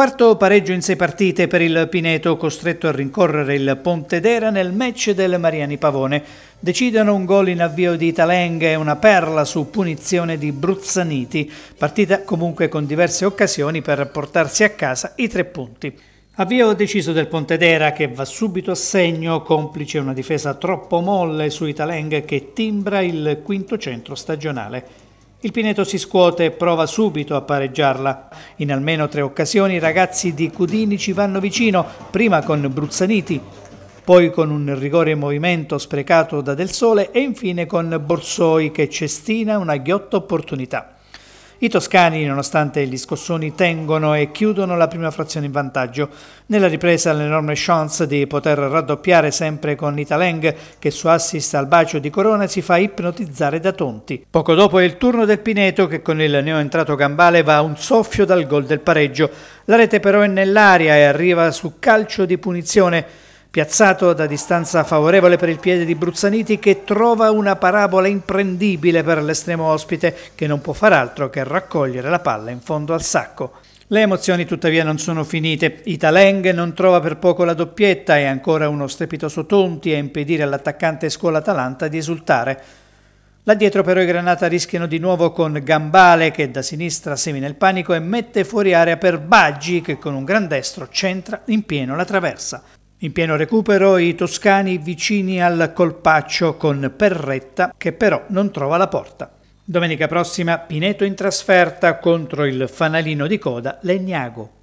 Quarto pareggio in sei partite per il Pineto, costretto a rincorrere il Pontedera nel match del Mariani Pavone. Decidono un gol in avvio di Taleng e una perla su punizione di Bruzzaniti, partita comunque con diverse occasioni per portarsi a casa i tre punti. Avvio deciso del Pontedera che va subito a segno, complice una difesa troppo molle sui Taleng che timbra il quinto centro stagionale. Il Pineto si scuote e prova subito a pareggiarla. In almeno tre occasioni i ragazzi di Cudini ci vanno vicino, prima con Bruzzaniti, poi con un rigore in movimento sprecato da Del Sole e infine con Borsoi che cestina una ghiotta opportunità. I toscani, nonostante gli scossoni, tengono e chiudono la prima frazione in vantaggio. Nella ripresa l'enorme chance di poter raddoppiare sempre con Italeng, che su assist al bacio di Corona si fa ipnotizzare da Tonti. Poco dopo è il turno del Pineto, che con il neoentrato Gambale va un soffio dal gol del pareggio. La rete però è nell'aria e arriva su calcio di punizione piazzato da distanza favorevole per il piede di Bruzzaniti che trova una parabola imprendibile per l'estremo ospite che non può far altro che raccogliere la palla in fondo al sacco. Le emozioni tuttavia non sono finite, Italeng non trova per poco la doppietta e ancora uno strepitoso Tonti a impedire all'attaccante scuola Atalanta di esultare. Là dietro però i Granata rischiano di nuovo con Gambale che da sinistra semina il panico e mette fuori area per Baggi che con un gran destro centra in pieno la traversa. In pieno recupero i toscani vicini al colpaccio con Perretta che però non trova la porta. Domenica prossima Pineto in trasferta contro il fanalino di coda Legnago.